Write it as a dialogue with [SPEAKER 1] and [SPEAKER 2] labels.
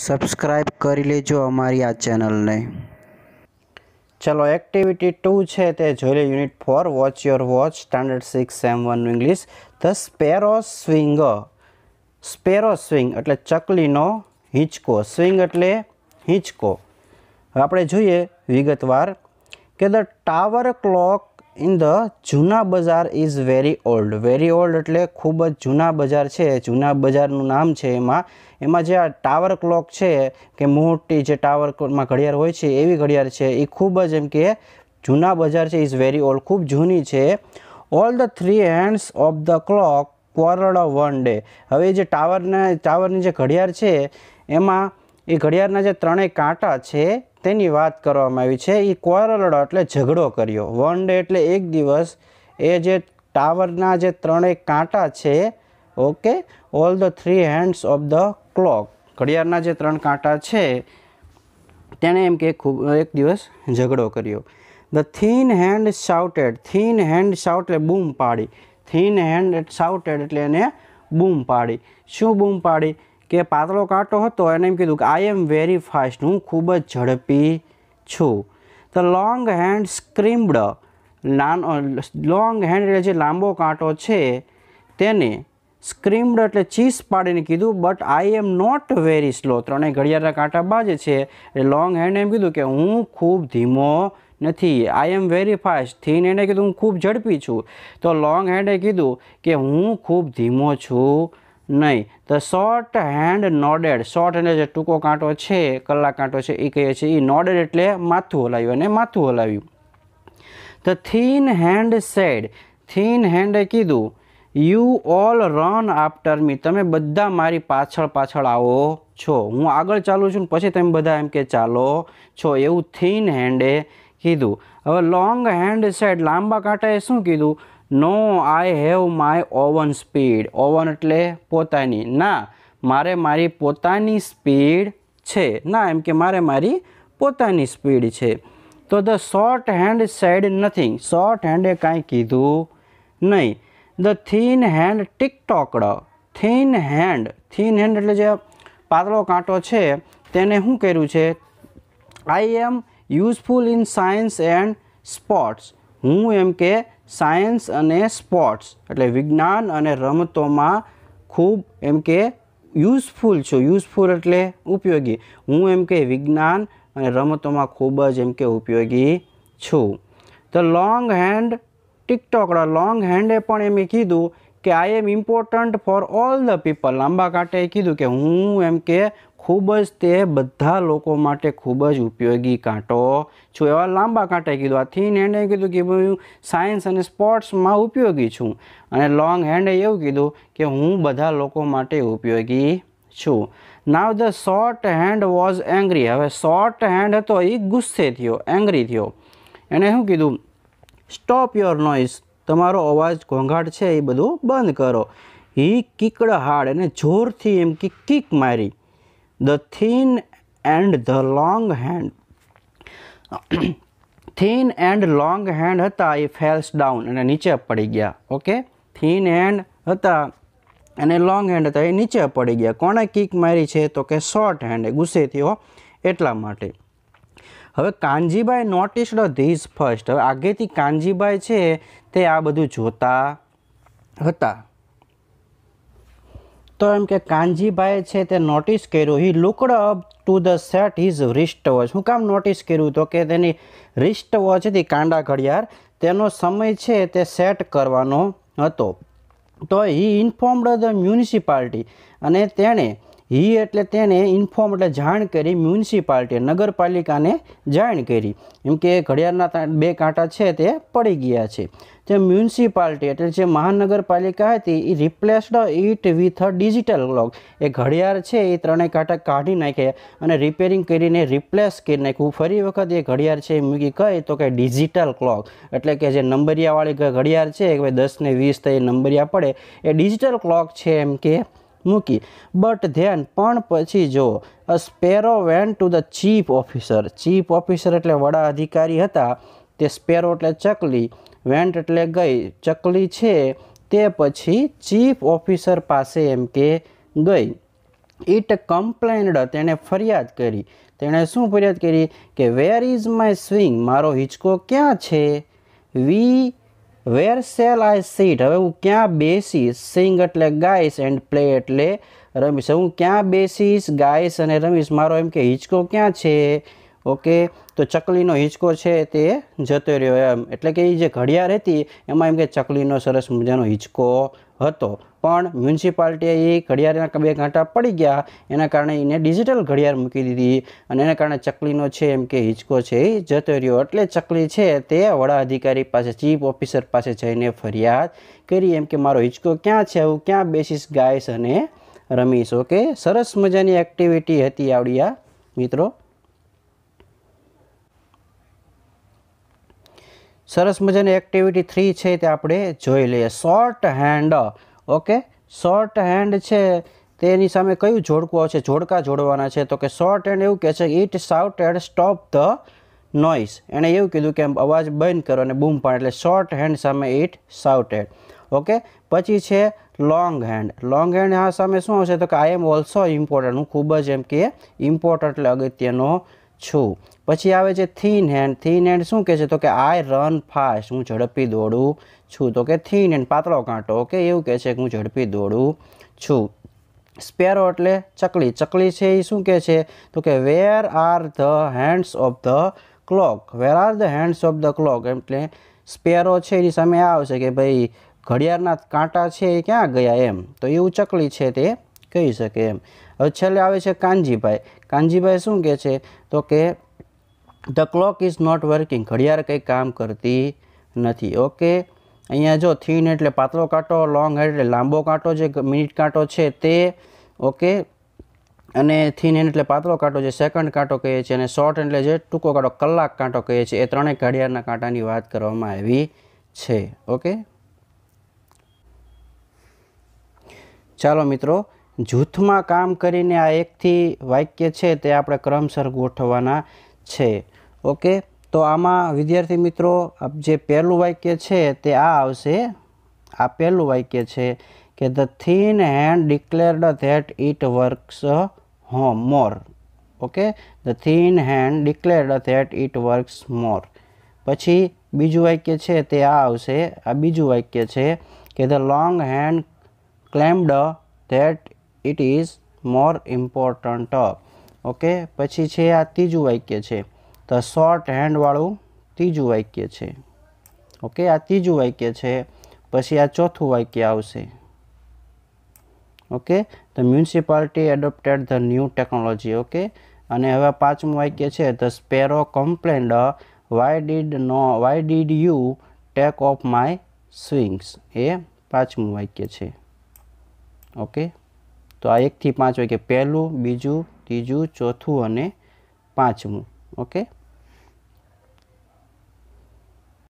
[SPEAKER 1] subscribe કરી લેજો અમારી આ ચેનલને ચલો એક્ટિવિટી ટુ છે તે જોઈ લે unit four watch your watch standard six sem વનનું English the sparrow swing sparrow swing એટલે ચકલીનો હિંચકો સ્વિંગ એટલે હિંચકો આપણે જોઈએ વિગતવાર કે the tower clock in the જૂના બજાર is very old very old એટલે ખૂબ જ જૂના બજાર છે જૂના બજારનું નામ છે એમાં એમાં જે આ ટાવર ક્લોક છે કે મોટી જે ટાવરમાં ઘડિયાળ હોય છે એવી ઘડિયાળ છે એ ખૂબ જ એમ કે જૂના બજાર છે ઇઝ વેરી ઓલ્ડ ખૂબ જૂની છે all the three hands of the clock quarrelled one day હવે જે ટાવરના ટાવરની જે ઘડિયાળ છે એમાં એ ઘડિયાળના જે ત્રણેય કાંટા છે તેની વાત કરવામાં આવી છે એ કોરલડો એટલે ઝઘડો કર્યો વન ડે એટલે એક દિવસ એ જે ટાવરના જે ત્રણેય કાંટા છે okay all the three hands of the clock ઘડિયાળના જે ત્રણ કાંટા છે તેણે એમ કે ખૂબ એક દિવસ ઝઘડો કર્યો the thin hand shouted thin hand shout એટલે બૂમ પાડી થીન હેન્ડ શાઉટેડ એટલે એને બૂમ પાડી શું બૂમ પાડી કે પાતળો કાંટો હતો એને એમ કીધું કે આઈ એમ વેરી ફાસ્ટ હું ખૂબ જ ઝડપી છું ધ લોંગ હેન્ડ સ્ક્રીમ્ડ નાન લોંગ હેન્ડ એટલે જે લાંબો કાંટો છે તેને સ્ક્રીમ્ડ એટલે ચીસ પાડીને કીધું but I am not very slow ત્રણેય ઘડિયાળના કાંટા બાજે છે એટલે લોંગ હેન્ડ એમ કીધું કે હું ખૂબ ધીમો નથી I am very fast thin એને કીધું હું ખૂબ ઝડપી છું તો લોંગ હેન્ડે કીધું કે હું ખૂબ ધીમો છું નહીં તો શોર્ટ હેન્ડ નોડેડ શોર્ટ એટલે જે ટૂંકો કાંટો છે કલાક કાંટો છે એ કહીએ છીએ એ નોડેડ એટલે માથું હલાવ્યું અને માથું હલાવ્યું તો થીન હેન્ડ સેડ થીન હેન્ડે કીધું you all run after me તમે બધા મારી પાછળ પાછળ આવો છો હું આગળ ચાલું છું ને પછી તમે બધા એમ કે ચાલો છો એવું થીન હેન્ડે કીધું હવે લોંગ હેન્ડ સેડ લાંબા કાંટાએ શું કીધું no I have my own speed own એટલે પોતાની ના મારે મારી પોતાની સ્પીડ છે ના એમ કે મારે મારી પોતાની સ્પીડ છે તો the short hand said nothing short હેન્ડે કાંઈ કીધું નહીં the thin hand ticktocked thin hand thin hand એટલે જે પાતળો કાંટો છે તેને શું કર્યું છે I am useful in science and sports હું એમ કે સાયન્સ અને સ્પોર્ટ્સ એટલે વિજ્ઞાન અને રમતોમાં ખૂબ એમ કે યુઝફુલ છું યુઝફુલ એટલે ઉપયોગી હું એમ કે વિજ્ઞાન અને રમતોમાં ખૂબ જ એમ કે ઉપયોગી છું તો લોંગ હેન્ડ ટિકટોકડા લોંગ હેન્ડે પણ એમ કીધું કે I am important for all the people લાંબા કાંટે કીધું કે હું એમ કે ખૂબ જ તે બધા લોકો માટે ખૂબ જ ઉપયોગી કાંટો છું એવા લાંબા કાંટા કીધું આ થીન હેન્ડે કીધું કે હું સાયન્સ અને સ્પોર્ટ્સમાં ઉપયોગી છું અને લોંગ હેન્ડે એવું કીધું કે હું બધા લોકો માટે ઉપયોગી છું now the short hand was angry હવે શોર્ટ હેન્ડ હતો એ ગુસ્સે થયો એંગ્રી થયો એણે શું કીધું સ્ટોપ યોર નોઇઝ તમારો અવાજ ઘોંઘાટ છે એ બધું બંધ કરો હી કિકડ હાડ એને જોરથી એમ કે કિક મારી the thin and the long hand thin and long hand હતા એ ફેલ્સ ડાઉન અને નીચે પડી ગયા ઓકે થીન હેન્ડ હતા અને લોંગ હેન્ડ હતા એ નીચે પડી ગયા કોણે કિક મારી છે તો કે શોર્ટ હેન્ડે ગુસ્સે થયો એટલા માટે હવે કાનજીબાઈ નોટિસ્ડ ધીઝ ફર્સ્ટ હવે આગેથી કાનજીભાઈ છે તે આ બધું જોતા હતા તો એમ કે કાનજીભાઈ છે તે નોટિસ કર્યું he looked up to the set is wrist watch હું કામ નોટિસ કર્યું તો કે તેની રિસ્ટ વોચ હતી કાંડા ઘડિયાળ તેનો સમય છે તે સેટ કરવાનો હતો તો હી ઇન્ફોર્મડ ધ મ્યુનિસિપાલિટી અને તેણે હી એટલે તેણે ઇન્ફોર્મ એટલે જાણ કરી મ્યુનિસિપાલિટી નગરપાલિકાને જાણ કરી એમ કે ઘડિયાળના બે કાંટા છે તે પડી ગયા છે તે મ્યુનિસિપાલિટી એટલે જે મહાનગરપાલિકા હતી એ replaced it with a digital clock એ ઘડિયાળ છે એ ત્રણેય કાંટા કાઢી નાખે અને રિપેરિંગ કરીને રિપ્લેસ કરી નાખ્યું ફરી વખત એ ઘડિયાળ છે એ મૂકી કહે તો કે ડિજિટલ ક્લોક એટલે કે જે નંબરિયાવાળી ઘડિયાળ છે કે ભાઈ દસ ને વીસ થઈ નંબરિયા પડે એ ડિજિટલ ક્લોક છે એમ કે મૂકી બટ ધ્યાન પણ પછી જો sparrow went to the chief officer chief officer એટલે વડા અધિકારી હતા તે સ્પેરો એટલે ચકલી વેન્ટ એટલે ગઈ ચકલી છે તે પછી ચીફ ઓફિસર પાસે એમ કે ગઈ ઇટ કમ્પ્લેન્ડ તેણે ફરિયાદ કરી તેણે શું ફરિયાદ કરી કે વેર ઇઝ માય સ્વિંગ મારો હિંચકો ક્યાં છે વી વેર સેલ આઈ સીટ હવે હું ક્યાં બેસીશ સિંગ એટલે ગાઈશ એન્ડ પ્લે એટલે રમીશ હું ક્યાં બેસીશ ગાઈશ અને રમીશ મારો એમ કે હિંચકો ક્યાં છે ઓકે તો ચકલીનો હિંચકો છે તે જતો રહ્યો એમ એટલે કે એ જે ઘડિયાળ હતી એમાં એમ કે ચકલીનો સરસ મજાનો હિંચકો હતો પણ મ્યુનિસિપાલિટીએ એ ઘડિયાળના બે ઘાંટા પડી ગયા એના કારણે એને ડિજિટલ ઘડિયાળ મૂકી દીધી અને એના કારણે ચકલીનો છે એમ કે હિંચકો છે એ જતો રહ્યો એટલે ચકલી છે તે વડા અધિકારી પાસે ચીફ ઓફિસર પાસે જઈને ફરિયાદ કરી એમ કે મારો હિંચકો ક્યાં છે હું ક્યાં બેસીશ ગાઈશ અને રમીશ ઓકે સરસ મજાની એક્ટિવિટી હતી આવડી આ મિત્રો સરસ મજાની એક્ટિવિટી થ્રી છે તે આપણે જોઈ લઈએ short hand okay short hand છે તેની સામે કયું જોડકું આવશે જોડકા જોડવાના છે તો કે શોર્ટ હેન્ડ એવું કહે છે it shouted stop the noise એણે એવું કીધું કે અવાજ બંધ કરો અને બૂમ પાડ એટલે શોર્ટ હેન્ડ સામે ઇટ સાઉટેડ ઓકે પછી છે લોંગ હેન્ડ લોંગ હેન્ડ આ સામે શું હશે તો કે આઈ એમ ઓલ્સો ઇમ્પોર્ટન્ટ હું ખૂબ જ એમ કે ઇમ્પોર્ટન્ટ એટલે અગત્યનો છું પછી આવે છે થીન હેન્ડ થીન હેન્ડ શું કહે છે તો કે આઈ રન ફાસ્ટ હું ઝડપી દોડું છું તો કે થીન હેન્ડ પાતળો કાંટો કે એવું કહે છે કે હું ઝડપી દોડું છું સ્પેરો એટલે ચકલી ચકલી છે એ શું કહે છે તો કે where are the hands of the clock where are the hands of the clock એટલે સ્પેરો છે એની સામે આવશે કે ભાઈ ઘડિયાળના કાંટા છે એ ક્યાં ગયા એમ તો એવું ચકલી છે તે કહી શકે એમ હવે છેલ્લે આવે છે કાનજીભાઈ કાનજીભાઈ શું કહે છે તો કે the clock is not working ઘડિયાળ કંઈ કામ કરતી નથી ઓકે અહીંયા જો થીન એટલે પાતળો કાંટો લોંગ હેડ એટલે લાંબો કાંટો જે મિનિટ કાંટો છે તે ઓકે અને થીન એટલે પાતળો કાંટો જે સેકન્ડ કાંટો કહે છે અને શોર્ટ એટલે જે ટૂંકો કાંટો કલાક કાંટો કહે છે એ ત્રણેય ઘડિયાળના કાંટાની વાત કરવામાં આવી છે ઓકે ચાલો મિત્રો જૂથમાં કામ કરીને આ એકથી વાક્ય છે તે આપણે ક્રમસર ગોઠવવાના છે ઓકે તો આમાં વિદ્યાર્થી મિત્રો જે પહેલું વાક્ય છે તે આ આવશે આ પહેલું વાક્ય છે કે the thin hand declared that it works home more okay the thin hand declared that it works more પછી બીજું વાક્ય છે તે આ આવશે આ બીજું વાક્ય છે કે the long hand claimed that it is more important okay પછી છે આ ત્રીજું વાક્ય છે ધ શોર્ટ હેન્ડવાળું ત્રીજું વાક્ય છે ઓકે આ ત્રીજું વાક્ય છે પછી આ ચોથું વાક્ય આવશે okay the municipality adopted the new technology okay અને હવે પાંચમું વાક્ય છે the sparrow complained why did no why did you take off my swings એ પાંચમું વાક્ય છે ઓકે તો આ એકથી પાંચ હોય કે પહેલું બીજું ત્રીજું ચોથું અને પાંચમું ઓકે